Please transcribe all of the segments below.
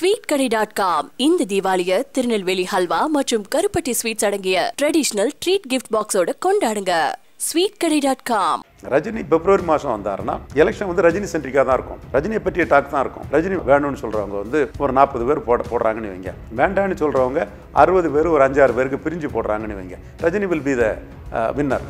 sweet கடை dot com இந்த தீபாவளிய திருநெல்வேலி ஹல்வா மற்றும் கருப்பட்டி ஸ்வீட்ஸ் அடங்கிய ட்ரெடிஷ்னல் ட்ரீட் கிஃப்ட் பாக்ஸோட கொண்டாடுங்க ஸ்வீட் கடை டாட் காம் ரஜினி பிப்ரவரி மாதம் வந்தாருன்னா எலெக்ஷன் வந்து ரஜினி சென்ட்ரிக்காக தான் இருக்கும் ரஜினியை பற்றிய டாக் தான் இருக்கும் ரஜினி வேணும்னு சொல்கிறவங்க வந்து ஒரு நாற்பது பேர் போட போடுறாங்கன்னு வைங்க வேண்டாம்னு சொல்கிறவங்க அறுபது பேர் ஒரு அஞ்சாறு பேருக்கு பிரிஞ்சு போடுறாங்கன்னு வைங்க Rajini will be the winner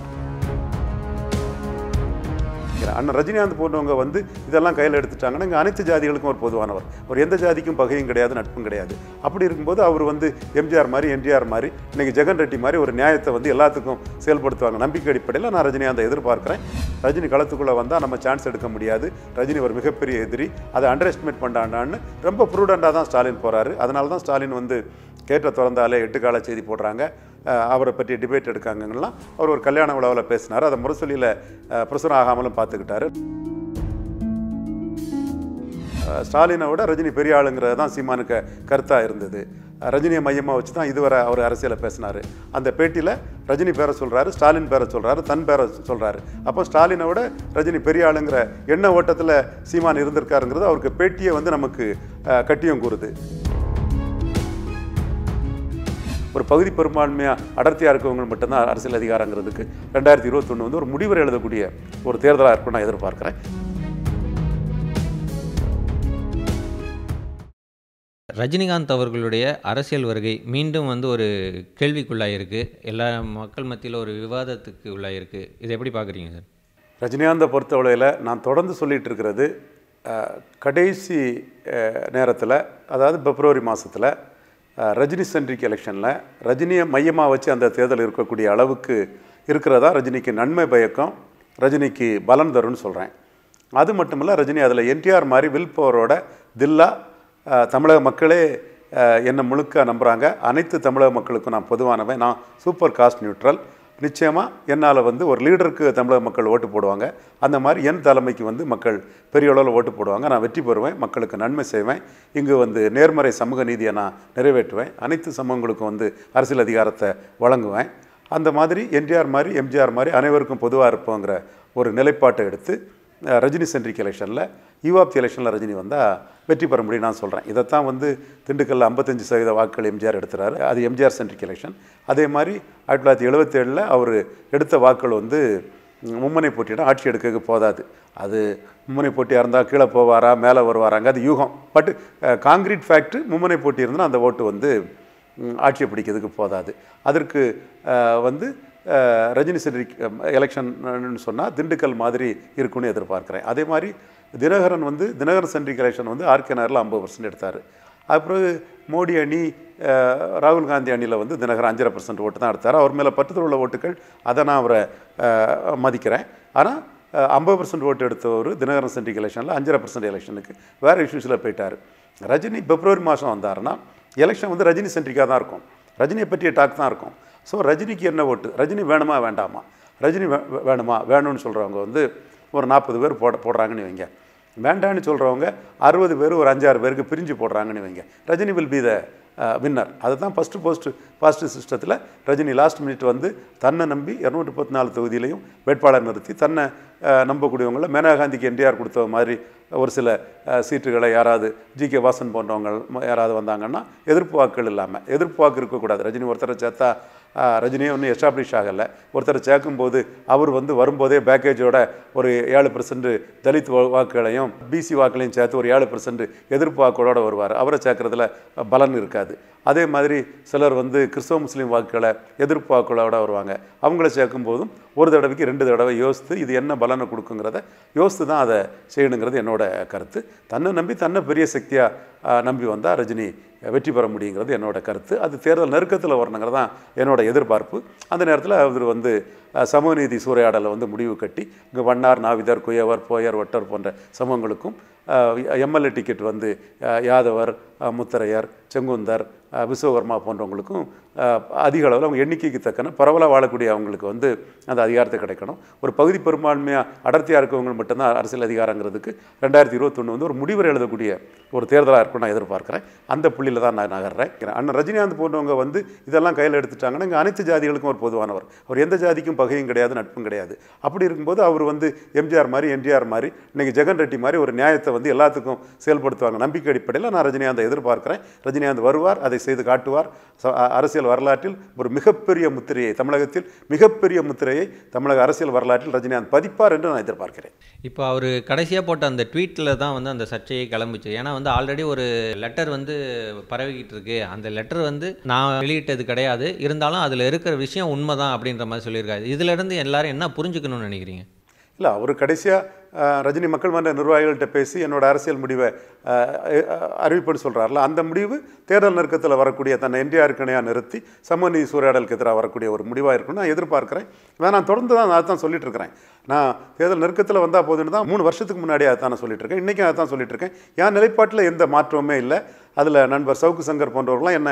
நினைக்கிறேன் அண்ணா ரஜினிகாந்த் போன்றவங்க வந்து இதெல்லாம் கையில் எடுத்துட்டாங்கன்னா இங்கே அனைத்து ஜாதிகளுக்கும் ஒரு பொதுவானவர் அவர் எந்த ஜாதிக்கும் பகையும் கிடையாது நட்பும் கிடையாது அப்படி இருக்கும்போது அவர் வந்து எம்ஜிஆர் மாதிரி எம்ஜிஆர் மாதிரி இன்றைக்கி ஜெகன் ரெட்டி மாதிரி ஒரு நியாயத்தை வந்து எல்லாத்துக்கும் செயல்படுத்துவாங்க நம்பிக்கை அடிப்படையில் நான் ரஜினிகாந்தை எதிர்பார்க்குறேன் ரஜினி களத்துக்குள்ளே வந்தால் நம்ம சான்ஸ் எடுக்க முடியாது ரஜினி ஒரு மிகப்பெரிய எதிரி அதை அண்டர் எஸ்டிமேட் பண்ணாண்டான்னு ரொம்ப ப்ரூடெண்ட்டாக தான் ஸ்டாலின் போகிறாரு அதனால தான் ஸ்டாலின் வந்து கேட்ட திறந்தாலே எட்டு கால செய்தி போடுறாங்க அவரை பற்றி டிபேட் எடுக்காங்கலாம் அவர் ஒரு கல்யாண விழாவில் பேசினார் அதை முரசொலியில் பிரசுரம் ஆகாமலும் பார்த்துக்கிட்டாரு ஸ்டாலினை விட ரஜினி பெரிய ஆளுங்கிறது தான் சீமானுக்கு கருத்தாக இருந்தது ரஜினியை மையமாக வச்சு தான் இதுவரை அவர் அரசியலில் பேசினார் அந்த பேட்டியில் ரஜினி பேரை சொல்கிறாரு ஸ்டாலின் பேரை சொல்கிறாரு தன் பேரை சொல்கிறாரு அப்போ ஸ்டாலினை விட ரஜினி பெரிய ஆளுங்கிற எண்ண ஓட்டத்தில் சீமான் இருந்திருக்காருங்கிறது அவருக்கு பேட்டியை வந்து நமக்கு கட்டியம் கூறுது ஒரு பகுதி பெரும்பான்மையாக அடர்த்தியாக இருக்கவங்க மட்டும்தான் அரசியல் அதிகாரங்கிறதுக்கு ரெண்டாயிரத்தி இருபத்தொன்று வந்து ஒரு முடிவு எழுதக்கூடிய ஒரு தேர்தலாக இருக்கும் நான் எதிர்பார்க்குறேன் ரஜினிகாந்த் அவர்களுடைய அரசியல் வருகை மீண்டும் வந்து ஒரு கேள்விக்குள்ளாயிருக்கு எல்லா மக்கள் மத்தியில் ஒரு விவாதத்துக்கு உள்ளாயிருக்கு இதை எப்படி பார்க்குறீங்க சார் ரஜினிகாந்தை பொறுத்தவரையில் நான் தொடர்ந்து சொல்லிகிட்டு இருக்கிறது கடைசி நேரத்தில் அதாவது பிப்ரவரி மாதத்தில் ரஜினி சென்ட்ரிக் எலெக்ஷனில் ரஜினியை மையமாக வச்சு அந்த தேர்தல் இருக்கக்கூடிய அளவுக்கு இருக்கிறதா ரஜினிக்கு நன்மை பயக்கம் ரஜினிக்கு பலன் தரும்னு சொல்கிறேன் அது மட்டும் இல்லை ரஜினி அதில் என்டிஆர் மாதிரி வில் பவரோட தில்லா தமிழக மக்களே என்னை முழுக்க நம்புகிறாங்க அனைத்து தமிழக மக்களுக்கும் நான் பொதுவானவன் நான் சூப்பர் காஸ்ட் நியூட்ரல் நிச்சயமாக என்னால் வந்து ஒரு லீடருக்கு தமிழக மக்கள் ஓட்டு போடுவாங்க அந்த மாதிரி என் தலைமைக்கு வந்து மக்கள் பெரிய அளவில் ஓட்டு போடுவாங்க நான் வெற்றி பெறுவேன் மக்களுக்கு நன்மை செய்வேன் இங்கு வந்து நேர்மறை சமூக நீதியை நான் நிறைவேற்றுவேன் அனைத்து சமூகங்களுக்கும் வந்து அரசியல் அதிகாரத்தை வழங்குவேன் அந்த மாதிரி என்ஜிஆர் மாதிரி எம்ஜிஆர் மாதிரி அனைவருக்கும் பொதுவாக இருப்போங்கிற ஒரு நிலைப்பாட்டை எடுத்து ரஜினி சென்ட்ரிக் எலெக்ஷனில் யூஆப்தி e எலெக்ஷனில் ரஜினி வந்தால் வெற்றி பெற முடியும் நான் சொல்கிறேன் இதைத்தான் வந்து திண்டுக்கல்லில் ஐம்பத்தஞ்சு சதவீத வாக்குகள் எம்ஜிஆர் எடுத்துறாரு அது எம்ஜிஆர் சென்ட்ரிக் எலெக்ஷன் அதே மாதிரி ஆயிரத்தி தொள்ளாயிரத்தி எழுபத்தேழில் அவர் எடுத்த வாக்கள் வந்து மும்மனை போட்டியிடம் ஆட்சி எடுக்க போதாது அது மும்மனை போட்டியாக இருந்தால் கீழே போவாரா மேலே வருவாராங்க அது யூகம் பட் காங்கிரீட் ஃபேக்ட்ரி மும்மனை போட்டி இருந்தால் அந்த ஓட்டு வந்து ஆட்சியை பிடிக்கிறதுக்கு போதாது அதற்கு வந்து ரஜினி சென்ட்ரிக் எலெக்ஷன் சொன்னால் திண்டுக்கல் மாதிரி இருக்குன்னு எதிர்பார்க்குறேன் அதே மாதிரி தினகரன் வந்து தினகரன் சென்ட்ரி கலெக்ஷன் வந்து ஆர்கே நகரில் ஐம்பது பர்சன்ட் எடுத்தார் அப்புறம் மோடி அணி ராகுல் காந்தி அணியில் வந்து தினகர் அஞ்சரை பர்சன்ட் ஓட்டு தான் எடுத்தார் அவர் மேலே பற்றுத்தில் உள்ள ஓட்டுகள் அதை நான் அவரை மதிக்கிறேன் ஆனால் ஐம்பது பர்சன்ட் ஓட்டு எடுத்தவர் தினகரன் சென்ட்ரி எலெக்ஷனில் அஞ்சரை பர்சன்ட் எலெக்ஷனுக்கு வேறு இஷ்யூஸில் போயிட்டார் ரஜினி பிப்ரவரி மாதம் வந்தாருன்னா எலெக்ஷன் வந்து ரஜினி சென்ட்ரிக்காக தான் இருக்கும் ரஜினியை பற்றிய டாக் தான் இருக்கும் ஸோ ரஜினிக்கு என்ன ஓட்டு ரஜினி வேணுமா வேண்டாமா ரஜினி வேணுமா வேணும்னு சொல்கிறவங்க வந்து ஒரு நாற்பது பேர் போட போடுறாங்கன்னு வைங்க வேண்டான்னு சொல்கிறவங்க அறுபது பேர் ஒரு அஞ்சாறு பேருக்கு பிரிஞ்சு போடுறாங்கன்னு வைங்க Rajini will be the winner தான் ஃபஸ்ட்டு போஸ்ட் பாஸ்ட் சிஸ்டத்தில் ரஜினி லாஸ்ட் மினிட் வந்து தன்னை நம்பி இரநூற்றி முப்பத்தி நாலு தொகுதியிலையும் வேட்பாளர் நிறுத்தி தன்னை uh, நம்பக்கூடியவங்கள மேனகா காந்திக்கு என்டிஆர் கொடுத்த மாதிரி ஒரு சில uh, சீட்டுகளை யாராவது ஜி கே வாசன் போன்றவங்க யாராவது வந்தாங்கன்னா எதிர்ப்பு வாக்குகள் இல்லாமல் எதிர்ப்பு வாக்கு இருக்கக்கூடாது ரஜினி ஒருத்தரை சேர்த்தா ரஜினியும் ஒன்றும் எஸ்டாப்ளிஷ் ஆகலை ஒருத்தர் சேர்க்கும்போது அவர் வந்து வரும்போதே பேக்கேஜோட ஒரு ஏழு பர்சன்ட் தலித் வாக்குகளையும் பிசி வாக்குகளையும் சேர்த்து ஒரு ஏழு பர்சன்ட் எதிர்ப்பு வாக்குகளோடு வருவார் அவரை சேர்க்குறதுல பலன் இருக்காது அதே மாதிரி சிலர் வந்து கிறிஸ்தவ முஸ்லீம் வாக்குகளை எதிர்ப்பு வாக்குகளோட வருவாங்க அவங்கள சேர்க்கும் போதும் ஒரு தடவைக்கு ரெண்டு தடவை யோசித்து இது என்ன பலனை கொடுக்குங்கிறத யோசித்து தான் அதை செய்யணுங்கிறது என்னோட கருத்து தன்னை நம்பி தன்னை பெரிய சக்தியாக நம்பி வந்தால் ரஜினி வெற்றி பெற முடியுங்கிறது என்னோட கருத்து அது தேர்தல் நெருக்கத்தில் வரணுங்கிறது தான் என்னோட எதிர்பார்ப்பு அந்த நேரத்தில் அவர் வந்து சமூகநீதி சூறையாடலை வந்து முடிவு கட்டி இங்கே வண்ணார் நாவிதர் குயவர் போயர் ஒட்டர் போன்ற சமூகங்களுக்கும் எம்எல்ஏ டிக்கெட் வந்து யாதவர் முத்தரையர் செங்குந்தர் விஸ்வகர்மா போன்றவங்களுக்கும் அதிக அளவில் அவங்க எண்ணிக்கைக்கு தக்கன பரவலாக வாழக்கூடிய அவங்களுக்கு வந்து அந்த அதிகாரத்தை கிடைக்கணும் ஒரு பகுதி பெரும்பான்மையாக அடர்த்தியாக இருக்கவங்க மட்டும்தான் அரசியல் அதிகாரங்கிறதுக்கு ரெண்டாயிரத்தி இருபத்தொன்று வந்து ஒரு முடிவரை எழுதக்கூடிய ஒரு தேர்தலாக இருக்கும் நான் எதிர்பார்க்குறேன் அந்த புள்ளியில் தான் நான் நகர்றேன் அண்ணன் ரஜினிகாந்த் போன்றவங்க வந்து இதெல்லாம் கையில் எடுத்துட்டாங்கன்னா இங்கே அனைத்து ஜாதிகளுக்கும் ஒரு பொதுவானவர் அவர் எந்த ஜாதிக்கும் பகையும் கிடையாது நட்பும் கிடையாது அப்படி இருக்கும்போது அவர் வந்து எம்ஜிஆர் மாதிரி என்ஜிஆர் மாதிரி இன்றைக்கி ஜெகன் ரெட்டி மாதிரி ஒரு நியாயத்தை வந்து எல்லாத்துக்கும் செயல்படுத்துவாங்க நம்பிக்கை அடிப்படையில் நான் ரஜினிகாந்தை எதிர்பார்க்குறேன் ரஜினிகாந்த் வருவார் அதை செய்து காட்டுவார் அரசியல் வரலாற்றில் ஒரு மிகப்பெரிய முத்திரையை தமிழகத்தில் மிகப்பெரிய முத்திரையை தமிழக அரசியல் வரலாற்றில் ரஜினிகாந்த் பதிப்பார் என்று நான் எதிர்பார்க்கிறேன் இப்போ அவர் கடைசியாக போட்ட அந்த ட்வீட்டில் தான் வந்து அந்த சர்ச்சையை கிளம்பிச்சு ஏன்னா வந்து ஆல்ரெடி ஒரு லெட்டர் வந்து பரவிக்கிட்டு இருக்கு அந்த லெட்டர் வந்து நான் வெளியிட்டது கிடையாது இருந்தாலும் அதில் இருக்கிற விஷயம் உண்மை தான் அப்படின்ற மாதிரி சொல்லியிருக்காரு இதிலிருந்து எல்லாரும் என்ன புரிஞ்சுக்கணும்னு நினைக்கிறீங்க இல்லை அவர் கடைசியாக ரஜினி மக்கள் மன்ற நிர்வாகிகள்கிட்ட பேசி என்னோடய அரசியல் முடிவை அறிவிப்படி சொல்கிறார்ல அந்த முடிவு தேர்தல் நெருக்கத்தில் வரக்கூடிய தன்னை என்டிஆருக்கு இணையாக நிறுத்தி சமூகநீதி சூறையாடலுக்கு எதிராக வரக்கூடிய ஒரு முடிவாக இருக்கும்னு நான் எதிர்பார்க்குறேன் இதை நான் தொடர்ந்து தான் அதை தான் சொல்லிட்டு இருக்கிறேன் நான் தேர்தல் நெருக்கத்தில் வந்தால் போதுன்னு தான் மூணு வருஷத்துக்கு முன்னாடி அதை தான் சொல்லிட்டு இருக்கேன் இன்றைக்கும் அதை தான் சொல்லிட்டு இருக்கேன் என் நிலைப்பாட்டில் எந்த மாற்றமுமே இல்லை அதில் நண்பர் சவுக்கு சங்கர் போன்றவர்களாம் என்ன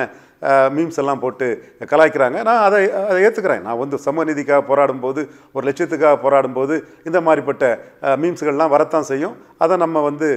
மீம்ஸ் எல்லாம் போட்டு கலாய்க்கிறாங்க நான் அதை அதை ஏற்றுக்கிறேன் நான் வந்து சமநீதிக்காக போராடும் போது ஒரு லட்சியத்துக்காக போராடும் போது இந்த மாதிரிப்பட்ட மீம்ஸ்கள்லாம் வரத்தான் செய்யும் அதை நம்ம வந்து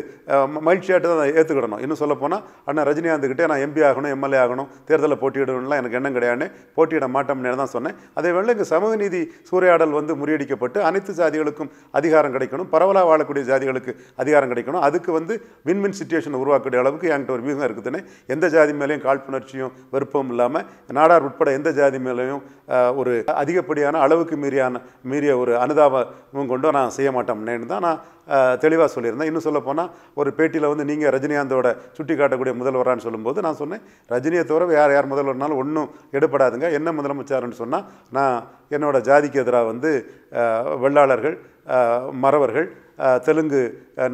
மகிழ்ச்சியாக கேட்டு தான் ஏற்றுக்கிடணும் இன்னும் சொல்லப்போனால் அண்ணா ரஜினிகாந்த்கிட்டே நான் எம்பி ஆகணும் எம்எல்ஏ ஆகணும் தேர்தலில் போட்டியிடணும்லாம் எனக்கு எண்ணம் கிடையாது போட்டியிட மாட்டோம்னு தான் சொன்னேன் அதே வேளை இங்கே சமூக நீதி சூறையாடல் வந்து முறியடிக்கப்பட்டு அனைத்து ஜாதிகளுக்கும் அதிகாரம் கிடைக்கணும் பரவலாக வாழக்கூடிய ஜாதிகளுக்கு அதிகாரம் கிடைக்கணும் அதுக்கு வந்து வின் வின் சுச்சுவேஷன் உருவாக்கக்கூடிய அளவுக்கு என்கிட்ட ஒரு வியூகம் இருக்குதுன்னு எந்த ஜாதி மேலேயும் காழ்ப்புணர்ச்சியும் விருப்பம் இல்லாமல் நாடார் உட்பட எந்த ஜாதி மேலேயும் ஒரு அதிகப்படியான அளவுக்கு மீறியான மீறிய ஒரு அனுதாபமும் கொண்டு நான் செய்ய மாட்டோம்னு தான் நான் தெளிவாக சொல்லியிருந்தேன் இன்னும் சொல்ல போனால் ஒரு பேட்டியில் வந்து நீங்கள் ரஜினிகாந்தோட சுட்டி காட்டக்கூடிய முதல்வரான்னு சொல்லும்போது நான் சொன்னேன் ரஜினியை தவிர யார் யார் முதல்வர்னாலும் ஒன்றும் எடுப்படாதுங்க என்ன முதலமைச்சாருன்னு சொன்னால் நான் என்னோடய ஜாதிக்கு எதிராக வந்து வெள்ளாளர்கள் மறவர்கள் தெலுங்கு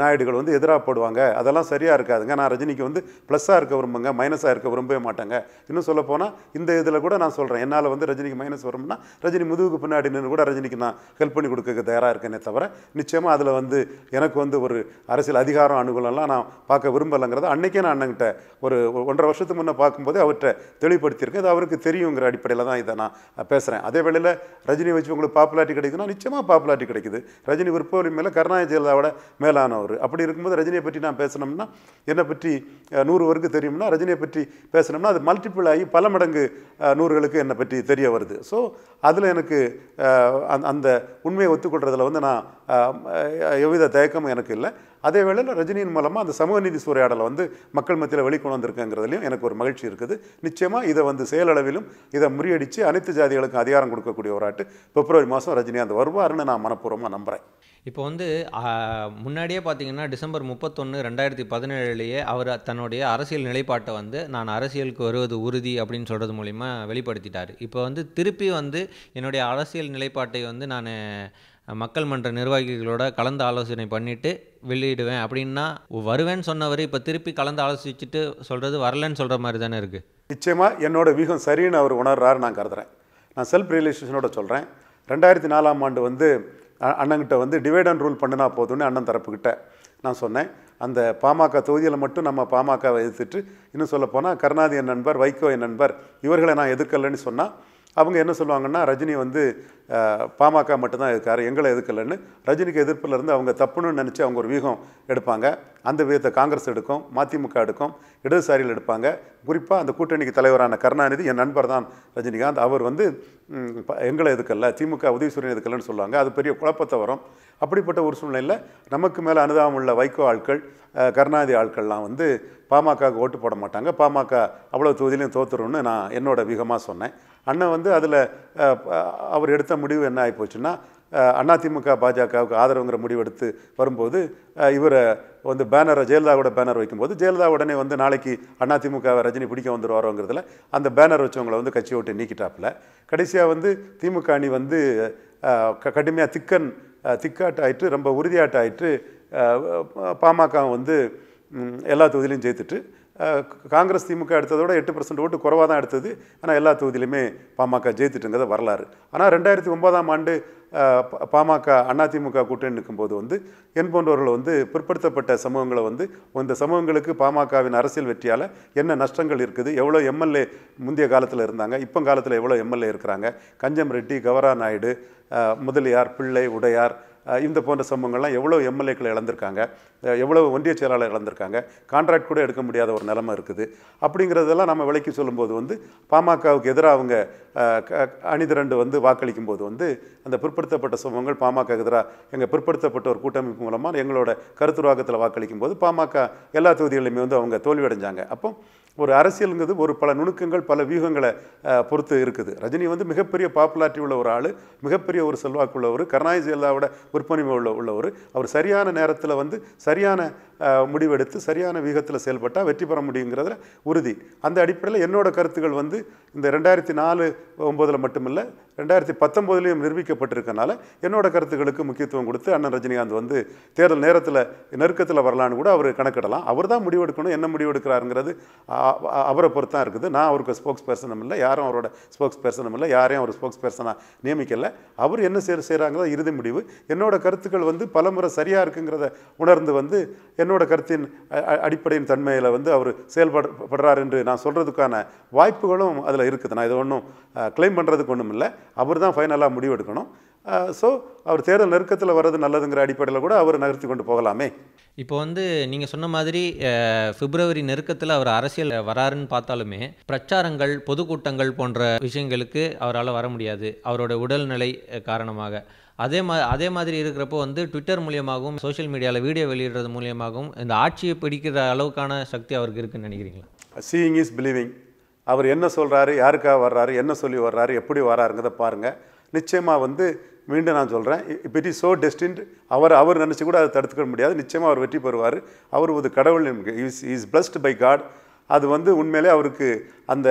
நாயுடுகள் வந்து எதிராக போடுவாங்க அதெல்லாம் சரியாக இருக்காதுங்க நான் ரஜினிக்கு வந்து ப்ளஸ்ஸாக இருக்க விரும்புங்க மைனஸாக இருக்க விரும்பவே மாட்டாங்க இன்னும் சொல்ல போனால் இந்த இதில் கூட நான் சொல்கிறேன் என்னால் வந்து ரஜினிக்கு மைனஸ் வரும்னா ரஜினி முதுகுக்கு பின்னாடி நின்று கூட ரஜினிக்கு நான் ஹெல்ப் பண்ணி கொடுக்க தயாராக இருக்கேனே தவிர நிச்சயமாக அதில் வந்து எனக்கு வந்து ஒரு அரசியல் அதிகாரம் அனுகூலம்லாம் நான் பார்க்க விரும்பலைங்கிறத அன்றைக்கே நான் அண்ணங்கிட்ட ஒரு ஒன்றரை வருஷத்துக்கு முன்னே பார்க்கும்போதே அவர்கிட்ட தெளிவுபடுத்தியிருக்கேன் இது அவருக்கு தெரியுங்கிற அடிப்படையில் தான் இதை நான் பேசுகிறேன் அதே வேளையில் ரஜினி வச்சு உங்களுக்கு பாப்புலாரிட்டி கிடைக்குதுன்னா நிச்சயமாக பாப்புலாரிட்டி கிடைக்குது ரஜினி விருப்பம் மேலே கருணாநிதி அரசியலை விட மேலானவர் அப்படி இருக்கும்போது ரஜினியை பற்றி நான் பேசினோம்னா என்னை பற்றி நூறு வருக்கு தெரியும்னா ரஜினியை பற்றி பேசினோம்னா அது மல்டிப்புள் ஆகி பல மடங்கு நூறுகளுக்கு என்னை பற்றி தெரிய வருது ஸோ அதில் எனக்கு அந்த உண்மையை ஒத்துக்கொள்றதில் வந்து நான் எவ்வித தயக்கமும் எனக்கு இல்லை அதே வேளையில் ரஜினியின் மூலமாக அந்த சமூக நீதி சூறையாடலை வந்து மக்கள் மத்தியில் வெளிக்கொண்டு வந்திருக்கேங்கிறதுலையும் எனக்கு ஒரு மகிழ்ச்சி இருக்குது நிச்சயமாக இதை வந்து செயலளவிலும் இதை முறியடித்து அனைத்து ஜாதிகளுக்கும் அதிகாரம் கொடுக்கக்கூடிய ஒரு ஆட்டு பிப்ரவரி மாதம் அந்த வருவார்னு நான் மனப்பூர்வமாக நம்புகிறேன் இப்போ வந்து முன்னாடியே பார்த்தீங்கன்னா டிசம்பர் முப்பத்தொன்று ரெண்டாயிரத்தி பதினேழுலேயே அவர் தன்னுடைய அரசியல் நிலைப்பாட்டை வந்து நான் அரசியலுக்கு வருவது உறுதி அப்படின்னு சொல்கிறது மூலிமா வெளிப்படுத்திட்டார் இப்போ வந்து திருப்பி வந்து என்னுடைய அரசியல் நிலைப்பாட்டை வந்து நான் மக்கள் மன்ற நிர்வாகிகளோட கலந்து ஆலோசனை பண்ணிவிட்டு வெளியிடுவேன் அப்படின்னா வருவேன்னு சொன்னவர் இப்போ திருப்பி கலந்து ஆலோசிச்சுட்டு சொல்கிறது வரலன்னு சொல்கிற மாதிரி தானே இருக்குது நிச்சயமாக என்னோடய வீகம் சரின்னு அவர் உணர்றாரு நான் கருதுறேன் நான் செல்ஃப் ரியலைசேஷனோட சொல்கிறேன் ரெண்டாயிரத்தி நாலாம் ஆண்டு வந்து அண்ணங்கிட்ட வந்து டிவைட் அண்ட் ரூல் பண்ணினா போதும்னு அண்ணன் தரப்புக்கிட்ட நான் சொன்னேன் அந்த பாமக தொகுதியில் மட்டும் நம்ம பாமகவை எதிர்த்துட்டு இன்னும் சொல்லப்போனால் கருணாதி என் நண்பர் வைகோ என் நண்பர் இவர்களை நான் எதிர்க்கலைன்னு சொன்னால் அவங்க என்ன சொல்லுவாங்கன்னா ரஜினி வந்து பாமக மட்டும்தான் இருக்கார் எங்களை எதிர்க்கலைன்னு ரஜினிக்கு எதிர்ப்பில் இருந்து அவங்க தப்புன்னு நினச்சி அவங்க ஒரு வியூகம் எடுப்பாங்க அந்த வியூகத்தை காங்கிரஸ் எடுக்கும் மதிமுக எடுக்கும் இடதுசாரிகள் எடுப்பாங்க குறிப்பாக அந்த கூட்டணிக்கு தலைவரான கருணாநிதி என் நண்பர் தான் ரஜினிகாந்த் அவர் வந்து எங்களை எதுக்கல்ல திமுக உதவிசூரியன் எதுக்கல்லன்னு சொல்லுவாங்க அது பெரிய குழப்பத்தை வரும் அப்படிப்பட்ட ஒரு சூழ்நிலையில் நமக்கு மேலே அனுதாபம் உள்ள வைகோ ஆட்கள் கருணாநிதி ஆட்கள்லாம் வந்து பாமகவுக்கு ஓட்டு போட மாட்டாங்க பாமக அவ்வளோ தொகுதியிலையும் தோத்துருன்னு நான் என்னோட விகமாக சொன்னேன் அண்ணன் வந்து அதில் அவர் எடுத்த முடிவு என்ன ஆகி போச்சுன்னா அதிமுக பாஜகவுக்கு ஆதரவுங்கிற முடிவெடுத்து வரும்போது இவரை வந்து பேனரை ஜெயலலிதாவோட பேனர் வைக்கும்போது ஜெயலலிதா உடனே வந்து நாளைக்கு அதிமுக ரஜினி பிடிக்க வந்துடுவாரோங்கிறதுல அந்த பேனர் வச்சவங்களை வந்து கட்சியை விட்டு நீக்கிட்டாப்புல கடைசியாக வந்து திமுக அணி வந்து கடுமையாக திக்கன் ஆயிட்டு ரொம்ப உறுதியாட்டாயிட்டு பாமக வந்து எல்லா தொகுதியிலையும் ஜெயித்துட்டு காங்கிரஸ் திமுக எடுத்ததோட எட்டு பர்சன்ட் ஓட்டு குறவாக தான் எடுத்தது ஆனால் எல்லா தொகுதியிலுமே பாமக ஜெயித்துட்டுங்கிறத வரலாறு ஆனால் ரெண்டாயிரத்தி ஒன்பதாம் ஆண்டு பாமக அதிமுக கூட்டணி நிற்கும்போது வந்து என் போன்றவர்கள் வந்து பிற்படுத்தப்பட்ட சமூகங்களை வந்து இந்த சமூகங்களுக்கு பாமகவின் அரசியல் வெற்றியால் என்ன நஷ்டங்கள் இருக்குது எவ்வளோ எம்எல்ஏ முந்தைய காலத்தில் இருந்தாங்க இப்போ காலத்தில் எவ்வளோ எம்எல்ஏ இருக்கிறாங்க கஞ்சம் ரெட்டி கவரா நாயுடு முதலியார் பிள்ளை உடையார் இந்த போன்ற சம்பவங்கள்லாம் எவ்வளோ எம்எல்ஏக்களை இழந்திருக்காங்க எவ்வளோ ஒன்றிய செயலாளர் இழந்திருக்காங்க கான்ட்ராக்ட் கூட எடுக்க முடியாத ஒரு நிலைமை இருக்குது அப்படிங்கிறதெல்லாம் நம்ம விலைக்கு சொல்லும்போது வந்து பாமகவுக்கு எதிராக அவங்க அணிதிரண்டு வந்து வாக்களிக்கும் போது வந்து அந்த பிற்படுத்தப்பட்ட சம்பவங்கள் பாமக எதிராக எங்கள் பிற்படுத்தப்பட்ட ஒரு கூட்டமைப்பு மூலமாக எங்களோட கருத்துருவாக்கத்தில் வாக்களிக்கும் போது பாமக எல்லா தொகுதிகளிலுமே வந்து அவங்க தோல்வியடைஞ்சாங்க அப்போ ஒரு அரசியலுங்கிறது ஒரு பல நுணுக்கங்கள் பல வியூகங்களை பொறுத்து இருக்குது ரஜினி வந்து மிகப்பெரிய பாப்புலாரிட்டி உள்ள ஒரு ஆள் மிகப்பெரிய ஒரு செல்வாக்கு உள்ளவர் கருணாநிதி ஜெயலலிதாவோட விற்பனை உள்ள உள்ளவர் அவர் சரியான நேரத்தில் வந்து சரியான முடிவெடுத்து சரியான வியூகத்தில் செயல்பட்டால் வெற்றி பெற முடியுங்கிறதுல உறுதி அந்த அடிப்படையில் என்னோட கருத்துக்கள் வந்து இந்த ரெண்டாயிரத்தி நாலு ஒம்போதில் மட்டுமில்லை ரெண்டாயிரத்தி பத்தொம்போதுலேயும் நிரூபிக்கப்பட்டிருக்கனால என்னோட கருத்துக்களுக்கு முக்கியத்துவம் கொடுத்து அண்ணன் ரஜினிகாந்த் வந்து தேர்தல் நேரத்தில் நெருக்கத்தில் வரலான்னு கூட அவர் கணக்கிடலாம் அவர் தான் முடிவெடுக்கணும் என்ன முடிவெடுக்கிறாருங்கிறது அவரை பொறுத்து தான் இருக்குது நான் அவருக்கு ஸ்போக்ஸ் பர்சனும் இல்லை யாரும் அவரோட ஸ்போக்ஸ் பர்சனும் இல்லை யாரையும் அவர் ஸ்போக்ஸ் பர்சனாக நியமிக்கலை அவர் என்ன செய்ய செய்கிறாங்கிறத இறுதி முடிவு என்னோட கருத்துக்கள் வந்து பலமுறை சரியாக இருக்குங்கிறத உணர்ந்து வந்து என்னோட கருத்தின் அடிப்படையின் தன்மையில் வந்து அவர் செயல்படப்படுறார் என்று நான் சொல்கிறதுக்கான வாய்ப்புகளும் அதில் இருக்குது நான் இதை ஒன்றும் கிளைம் பண்ணுறதுக்கு ஒன்றும் இல்லை அவர் தான் ஃபைனலாக முடிவெடுக்கணும் ஸோ அவர் தேர்தல் நெருக்கத்தில் வர்றது நல்லதுங்கிற அடிப்படையில் கூட அவர் நகர்த்தி கொண்டு போகலாமே இப்போ வந்து நீங்கள் சொன்ன மாதிரி பிப்ரவரி நெருக்கத்தில் அவர் அரசியல் வராருன்னு பார்த்தாலுமே பிரச்சாரங்கள் பொதுக்கூட்டங்கள் போன்ற விஷயங்களுக்கு அவரால் வர முடியாது அவரோட உடல்நிலை காரணமாக அதே மா அதே மாதிரி இருக்கிறப்போ வந்து ட்விட்டர் மூலியமாகவும் சோஷியல் மீடியாவில் வீடியோ வெளியிடுறது மூலியமாகவும் இந்த ஆட்சியை பிடிக்கிற அளவுக்கான சக்தி அவருக்கு இருக்குன்னு நினைக்கிறீங்களா சீயிங் இஸ் பிலீவிங் அவர் என்ன சொல்கிறாரு யாருக்காக வர்றாரு என்ன சொல்லி வர்றாரு எப்படி வராருங்கிறத பாருங்கள் நிச்சயமாக வந்து மீண்டும் நான் சொல்கிறேன் இப்போ இட் இஸ் ஸோ டெஸ்டின்டு அவர் அவர் நினச்சி கூட அதை தடுத்துக்க முடியாது நிச்சயமாக அவர் வெற்றி பெறுவார் அவர் ஒரு கடவுள் is is blessed by God அது வந்து உண்மையிலே அவருக்கு அந்த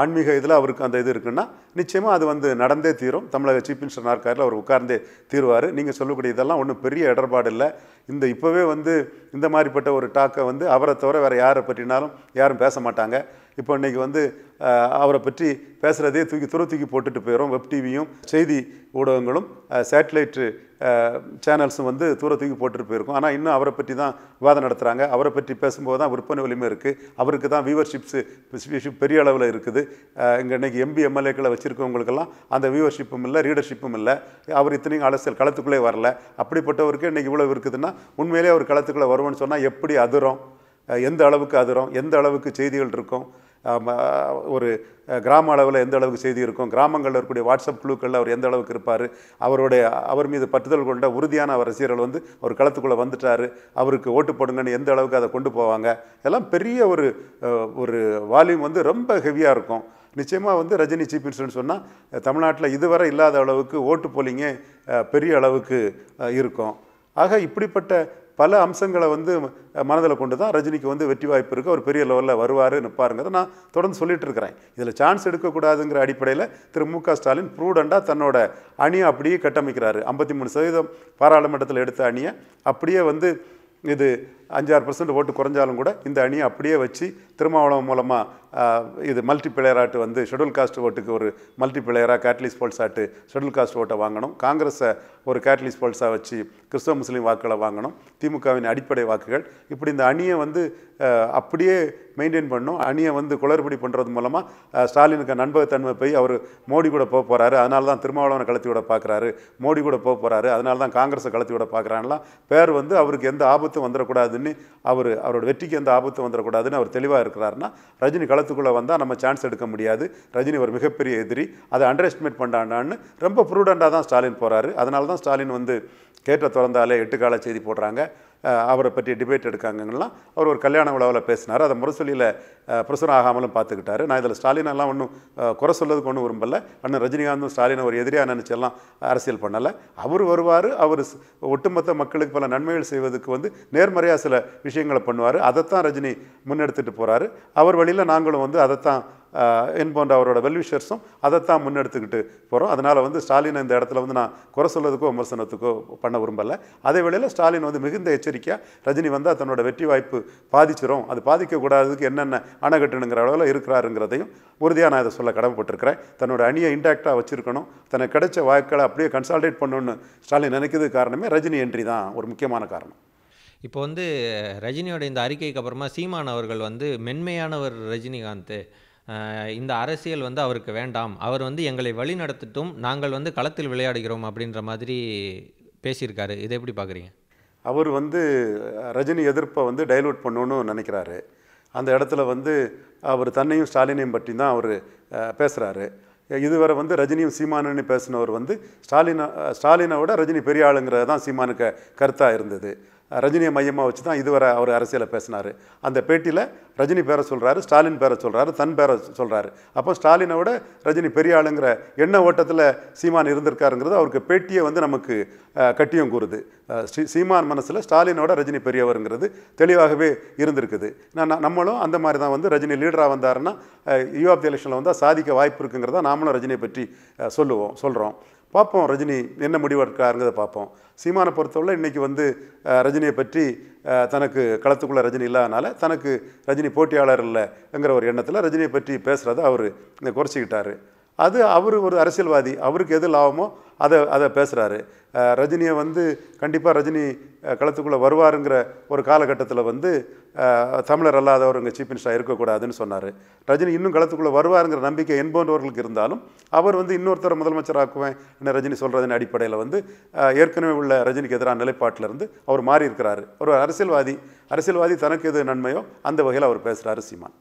ஆன்மீக இதில் அவருக்கு அந்த இது இருக்குன்னா நிச்சயமாக அது வந்து நடந்தே தீரும் தமிழக சீஃப் மினிஸ்டர் நாற்காரில் அவர் உட்கார்ந்தே தீர்வார் நீங்கள் சொல்லக்கூடிய இதெல்லாம் ஒன்றும் பெரிய இடர்பாடு இல்லை இந்த இப்போவே வந்து இந்த மாதிரிப்பட்ட ஒரு டாக்கை வந்து அவரை தவிர வேறு யாரை பற்றினாலும் யாரும் பேச மாட்டாங்க இப்போ இன்றைக்கி வந்து அவரை பற்றி பேசுகிறதே தூக்கி துற தூக்கி போட்டுட்டு போயிடும் வெப் டிவியும் செய்தி ஊடகங்களும் சேட்டலைட்டு சேனல்ஸும் வந்து தூர தூக்கி போட்டுட்டு போயிருக்கோம் ஆனால் இன்னும் அவரை பற்றி தான் விவாதம் நடத்துகிறாங்க அவரை பற்றி பேசும்போது தான் விற்பனை வலிமை இருக்குது அவருக்கு தான் வியூவர்ஷிப்ஸு பெரிய அளவில் இருக்குது இங்கே இன்றைக்கி எம்பி எம்எல்ஏக்களை வச்சுருக்கவங்களுக்கெல்லாம் அந்த வியூவர்ஷிப்பும் இல்லை ரீடர்ஷிப்பும் இல்லை அவர் இத்தனையும் அலசியல் களத்துக்குள்ளே வரல அப்படிப்பட்டவருக்கு இன்றைக்கி இவ்வளோ இருக்குதுன்னா உண்மையிலே அவர் களத்துக்குள்ளே வருவோன்னு சொன்னால் எப்படி அதுரும் எந்த அளவுக்கு அதுரும் எந்த அளவுக்கு செய்திகள் இருக்கும் ஒரு கிராம அளவில் எந்த அளவுக்கு செய்தி இருக்கும் கிராமங்களில் இருக்கக்கூடிய வாட்ஸ்அப் குழுக்களில் அவர் எந்த அளவுக்கு இருப்பார் அவருடைய அவர் மீது பற்றுதல் கொண்ட உறுதியான ரசிகர்கள் வந்து அவர் களத்துக்குள்ளே வந்துட்டார் அவருக்கு ஓட்டு போடுங்கன்னு எந்த அளவுக்கு அதை கொண்டு போவாங்க இதெல்லாம் பெரிய ஒரு ஒரு வால்யூம் வந்து ரொம்ப ஹெவியாக இருக்கும் நிச்சயமாக வந்து ரஜினி சீஃப் மினிஸ்டர்னு சொன்னால் தமிழ்நாட்டில் இதுவரை இல்லாத அளவுக்கு ஓட்டு போலிங்கே பெரிய அளவுக்கு இருக்கும் ஆக இப்படிப்பட்ட பல அம்சங்களை வந்து மனதில் கொண்டு தான் ரஜினிக்கு வந்து வெற்றி வாய்ப்பு இருக்குது அவர் பெரிய லெவலில் வருவார் நிற்பாருங்கிறத நான் தொடர்ந்து சொல்லிட்டு இருக்கிறேன் இதில் சான்ஸ் எடுக்கக்கூடாதுங்கிற அடிப்படையில் திரு மு க ஸ்டாலின் ப்ரூடண்டாக தன்னோட அணியை அப்படியே கட்டமைக்கிறாரு ஐம்பத்தி மூணு சதவீதம் பாராளுமன்றத்தில் எடுத்த அணியை அப்படியே வந்து இது அஞ்சாறு பர்சன்ட் ஓட்டு குறைஞ்சாலும் கூட இந்த அணியை அப்படியே வச்சு திருமாவளவன் மூலமாக இது மல்டி ஆட்டு வந்து ஷெடியூல் காஸ்ட் ஓட்டுக்கு ஒரு மல்டி பிளேயராக கேட்லிஸ் ஆட்டு ஷெடியூல் காஸ்ட் ஓட்டை வாங்கணும் காங்கிரஸை ஒரு கேட்லிஸ் போல்ஸாக வச்சு கிறிஸ்தவ முஸ்லீம் வாக்களை வாங்கணும் திமுகவின் அடிப்படை வாக்குகள் இப்படி இந்த அணியை வந்து அப்படியே மெயின்டைன் பண்ணும் அணியை வந்து குளறுபடி பண்ணுறது மூலமாக ஸ்டாலினுக்கு நண்பகத்தன்மை போய் அவர் மோடி கூட போக போகிறாரு அதனால தான் திருமாவளவனை கலத்தி விட பார்க்குறாரு மோடி கூட போக போகிறாரு அதனால தான் காங்கிரஸை கலத்தி விட பார்க்குறாங்களாம் பேர் வந்து அவருக்கு எந்த ஆபத்தும் வந்துடக்கூடாது வந்துடக்கூடாதுன்னு அவர் அவரோட வெற்றிக்கு எந்த ஆபத்து வந்துடக்கூடாதுன்னு அவர் தெளிவாக இருக்கிறாருன்னா ரஜினி களத்துக்குள்ளே வந்தால் நம்ம சான்ஸ் எடுக்க முடியாது ரஜினி ஒரு மிகப்பெரிய எதிரி அதை அண்டர் எஸ்டிமேட் பண்ணாண்டான்னு ரொம்ப ப்ரூடெண்ட்டாக தான் ஸ்டாலின் போகிறாரு அதனால தான் ஸ்டாலின் வந்து கேட்ட திறந்தாலே எட்டு கால செய்தி போடுறாங்க அவரை பற்றி டிபேட் எடுக்காங்கலாம் அவர் ஒரு கல்யாண விழாவில் பேசினார் அதை முரசொலியில் பிரசுரம் ஆகாமலும் பார்த்துக்கிட்டாரு நான் இதில் ஸ்டாலினெல்லாம் ஒன்றும் குறை சொல்லதுக்கு ஒன்றும் விரும்பலை அண்ணன் ரஜினிகாந்தும் ஸ்டாலினை ஒரு எதிரியாக நினச்செல்லாம் அரசியல் பண்ணலை அவர் வருவார் அவர் ஒட்டுமொத்த மக்களுக்கு பல நன்மைகள் செய்வதற்கு வந்து நேர்மறையாக சில விஷயங்களை பண்ணுவார் அதைத்தான் ரஜினி முன்னெடுத்துட்டு போகிறாரு அவர் வழியில் நாங்களும் வந்து அதைத்தான் என் போன்ற அவரோட வெல்விஷர்ஸும் அதைத்தான் முன்னெடுத்துக்கிட்டு போகிறோம் அதனால் வந்து ஸ்டாலின் இந்த இடத்துல வந்து நான் குறை சொல்லதுக்கோ விமர்சனத்துக்கோ பண்ண விரும்பலை அதே வேளையில் ஸ்டாலின் வந்து மிகுந்த எச்சரிக்கையாக ரஜினி வந்தால் தன்னோட வெற்றி வாய்ப்பு பாதிச்சிரும் அது பாதிக்கக்கூடாததுக்கு என்னென்ன அணை அளவில் இருக்கிறாருங்கிறதையும் உறுதியாக நான் இதை சொல்ல கடமைப்பட்டிருக்கிறேன் தன்னோட அணியை இன்டாக்டாக வச்சுருக்கணும் தன்னை கிடைச்ச வாய்க்களை அப்படியே கன்சால்டேட் பண்ணணும்னு ஸ்டாலின் நினைக்கிறது காரணமே ரஜினி என்ட்ரி தான் ஒரு முக்கியமான காரணம் இப்போ வந்து ரஜினியோட இந்த அறிக்கைக்கு அப்புறமா சீமான் அவர்கள் வந்து மென்மையானவர் ரஜினிகாந்த் இந்த அரசியல் வந்து அவருக்கு வேண்டாம் அவர் வந்து எங்களை வழி நடத்தட்டும் நாங்கள் வந்து களத்தில் விளையாடுகிறோம் அப்படின்ற மாதிரி பேசியிருக்காரு இதை எப்படி பார்க்குறீங்க அவர் வந்து ரஜினி எதிர்ப்பை வந்து டைலூட் பண்ணணும்னு நினைக்கிறாரு அந்த இடத்துல வந்து அவர் தன்னையும் ஸ்டாலினையும் பற்றி தான் அவர் பேசுகிறாரு இதுவரை வந்து ரஜினியும் சீமானு பேசினவர் வந்து ஸ்டாலினை ஸ்டாலினை விட ரஜினி பெரிய ஆளுங்கிறது தான் சீமானுக்கு கருத்தாக இருந்தது ரஜினியை மையமாக வச்சு தான் இதுவரை அவர் அரசியலை பேசினார் அந்த பேட்டியில் ரஜினி பேரை சொல்கிறாரு ஸ்டாலின் பேரை சொல்கிறாரு தன் பேரை சொல்கிறாரு அப்போ ஸ்டாலினை விட ரஜினி பெரிய ஆளுங்கிற எண்ண ஓட்டத்தில் சீமான் இருந்திருக்காருங்கிறது அவருக்கு பேட்டியை வந்து நமக்கு கட்டியம் கூறுது ஸ்ரீ சீமான் மனசில் ஸ்டாலினோட ரஜினி பெரியவருங்கிறது தெளிவாகவே இருந்திருக்குது நான் நம்மளும் அந்த மாதிரி தான் வந்து ரஜினி லீடராக வந்தாருன்னா யூ எலெக்ஷனில் வந்தால் சாதிக்க வாய்ப்பு இருக்குங்கிறதா நாமளும் ரஜினியை பற்றி சொல்லுவோம் சொல்கிறோம் பார்ப்போம் ரஜினி என்ன முடிவெடுக்காருங்கிறத பார்ப்போம் சீமானை பொறுத்தவரை இன்றைக்கி வந்து ரஜினியை பற்றி தனக்கு களத்துக்குள்ளே ரஜினி இல்லாதனால தனக்கு ரஜினி போட்டியாளர் இல்லைங்கிற ஒரு எண்ணத்தில் ரஜினியை பற்றி பேசுகிறத அவர் குறைச்சிக்கிட்டார் அது அவர் ஒரு அரசியல்வாதி அவருக்கு எது லாபமோ அதை அதை பேசுகிறாரு ரஜினியை வந்து கண்டிப்பாக ரஜினி களத்துக்குள்ளே வருவாருங்கிற ஒரு காலகட்டத்தில் வந்து தமிழர் இங்கே சீஃப் மினிஸ்டராக இருக்கக்கூடாதுன்னு சொன்னார் ரஜினி இன்னும் களத்துக்குள்ளே வருவாருங்கிற நம்பிக்கை என்போன்றவர்களுக்கு இருந்தாலும் அவர் வந்து இன்னொருத்தரை முதலமைச்சராக்குவேன் என்ன ரஜினி சொல்கிறதின் அடிப்படையில் வந்து ஏற்கனவே உள்ள ரஜினிக்கு எதிரான நிலைப்பாட்டிலிருந்து அவர் மாறியிருக்கிறார் ஒரு அரசியல்வாதி அரசியல்வாதி தனக்கு எது நன்மையோ அந்த வகையில் அவர் பேசுகிறாரு சீமான்